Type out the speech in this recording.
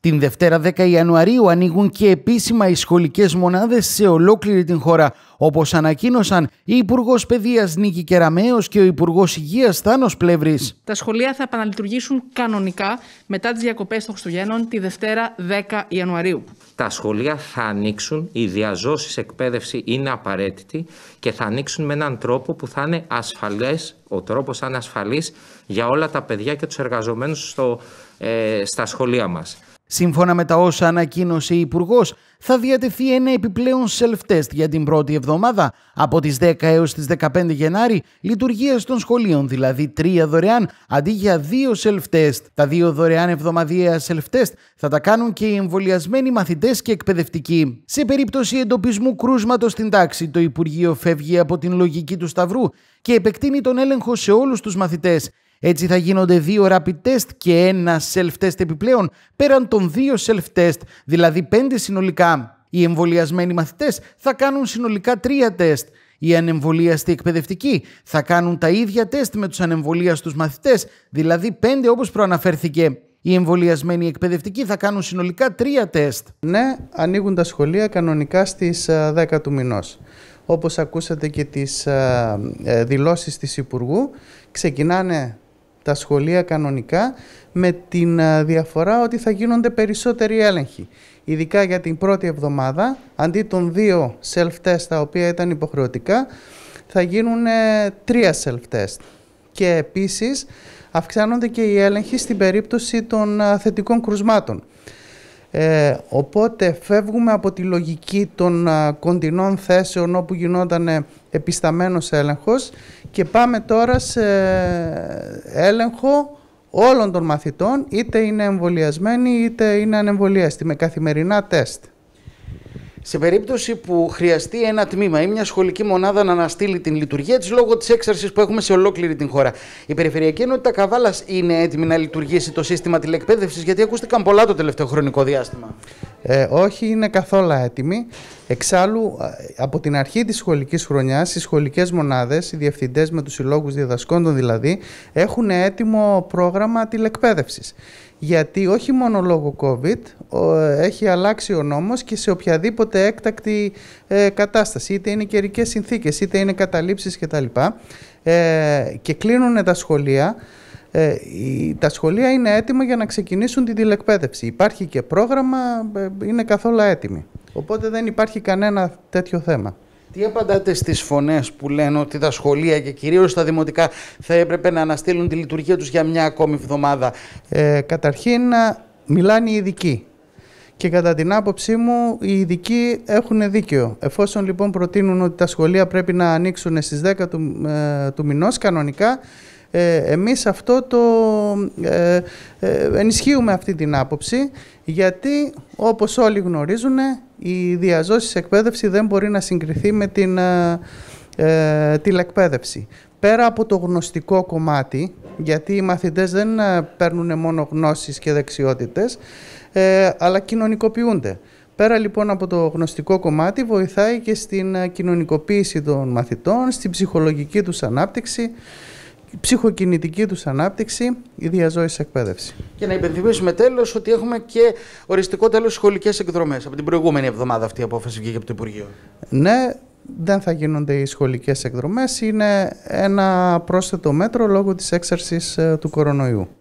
Την Δευτέρα 10 Ιανουαρίου ανοίγουν και επίσημα οι σχολικές μονάδες σε ολόκληρη την χώρα. Όπως ανακοίνωσαν η Υπουργός Παιδείας Νίκη Κεραμέως και ο Υπουργός Υγείας Θάνος Πλεύρης. Τα σχολεία θα επαναλειτουργήσουν κανονικά μετά τις διακοπές των Χριστουγέννων τη Δευτέρα 10 Ιανουαρίου. Τα σχολεία θα ανοίξουν, η διαζώσης εκπαίδευση είναι απαραίτητη και θα ανοίξουν με έναν τρόπο που θα είναι ασφαλές, ο τρόπος θα είναι ασφαλής για όλα τα παιδιά και τους εργαζομένους ε, στα σχολεία μας. Σύμφωνα με τα όσα ανακοίνωσε η Υπουργός, θα διατεθεί ένα επιπλέον self-test για την πρώτη εβδομάδα από τις 10 έως τις 15 Γενάρη λειτουργία των σχολείων, δηλαδή τρία δωρεάν αντί για δύο self-test. Τα δύο δωρεάν εβδομαδιαία self-test θα τα κάνουν και οι εμβολιασμένοι μαθητές και εκπαιδευτικοί. Σε περίπτωση εντοπισμού κρούσματος στην τάξη, το Υπουργείο φεύγει από την λογική του Σταυρού και επεκτείνει τον έλεγχο σε όλους τους μαθητές. Έτσι θα γίνονται δύο rapid test και ένα self-test επιπλέον, πέραν των δύο self-test, δηλαδή πέντε συνολικά. Οι εμβολιασμένοι μαθητές θα κάνουν συνολικά τρία τεστ. Οι ανεμβολίαστοι εκπαιδευτικοί θα κάνουν τα ίδια τεστ με τους ανεμβολίαστους μαθητές, δηλαδή πέντε όπως προαναφέρθηκε. Οι εμβολιασμένοι εκπαιδευτικοί θα κάνουν συνολικά τρία τεστ. Ναι, ανοίγουν τα σχολεία κανονικά στις 10 ε, του μηνός. Όπως ακούσατε και τις ε, ε, δηλώσεις της Υπουργού, ξεκινάνε τα σχολεία κανονικά με την ε, διαφορά ότι θα γίνονται περισσότεροι έλεγχοι. Ειδικά για την πρώτη εβδομάδα, αντί των δύο self-test τα οποία ήταν υποχρεωτικά, θα γίνουν ε, τρία self-test. Και επίσης αυξάνονται και οι έλεγχοι στην περίπτωση των ε, θετικών κρουσμάτων. οπότε φεύγουμε από τη λογική των κοντινών θέσεων όπου γινόταν επισταμένος έλεγχος και πάμε τώρα σε έλεγχο όλων των μαθητών, είτε είναι εμβολιασμένοι είτε είναι ανεμβολιαστοί, με καθημερινά τεστ. Σε περίπτωση που χρειαστεί ένα τμήμα ή μια σχολική μονάδα να αναστείλει την λειτουργία της λόγω της έξαρσης που έχουμε σε ολόκληρη την χώρα, η Περιφερειακή Ενότητα Καβάλας είναι έτοιμη να λειτουργήσει το σύστημα τηλεκπαίδευσης, γιατί ακούστηκαν πολλά το τελευταίο χρονικό διάστημα. Ε, όχι, είναι καθόλου έτοιμοι. Εξάλλου, από την αρχή της σχολικής χρονιάς, οι σχολικές μονάδες, οι διευθυντές με τους συλλόγους διδασκόντων δηλαδή, έχουν έτοιμο πρόγραμμα τηλεκπαίδευσης. Γιατί όχι μόνο λόγω COVID έχει αλλάξει ο νόμος και σε οποιαδήποτε έκτακτη ε, κατάσταση, είτε είναι καιρικές συνθήκες, είτε είναι καταλήψεις κτλ. Και, ε, και κλείνουν τα σχολεία ε, τα σχολεία είναι έτοιμα για να ξεκινήσουν την τηλεκπαίδευση. Υπάρχει και πρόγραμμα, ε, είναι καθόλου έτοιμοι. Οπότε δεν υπάρχει κανένα τέτοιο θέμα. Τι απαντάτε στις φωνές που λένε ότι τα σχολεία και κυρίως τα δημοτικά θα έπρεπε να αναστείλουν τη λειτουργία τους για μια ακόμη εβδομάδα. Ε, καταρχήν, μιλάνε οι ειδικοί. Και κατά την άποψή μου, οι ειδικοί έχουν δίκιο. Εφόσον λοιπόν προτείνουν ότι τα σχολεία πρέπει να ανοίξουν στις 10 του, ε, του μηνός κανονικά, ε, εμείς αυτό το ε, ε, ενισχύουμε αυτή την άποψη γιατί όπως όλοι γνωρίζουν η διαζώσης εκπαίδευση δεν μπορεί να συγκριθεί με την ε, ε, τηλεκπαίδευση. Πέρα από το γνωστικό κομμάτι, γιατί οι μαθητές δεν ε, παίρνουν μόνο γνώσεις και δεξιότητες, ε, αλλά κοινωνικοποιούνται. Πέρα λοιπόν από το γνωστικό κομμάτι βοηθάει και στην κοινωνικοποίηση των μαθητών, στην ψυχολογική τους ανάπτυξη, ψυχοκινητική τους ανάπτυξη, η διαζώηση εκπαίδευση. Και να υπενθυμίσουμε τέλος ότι έχουμε και οριστικό τέλος σχολικές εκδρομές. Από την προηγούμενη εβδομάδα αυτή η απόφαση βγήκε από το Υπουργείο. Ναι, δεν θα γίνονται οι σχολικές εκδρομές. Είναι ένα πρόσθετο μέτρο λόγω της έξαρσης ε, του κορονοϊού.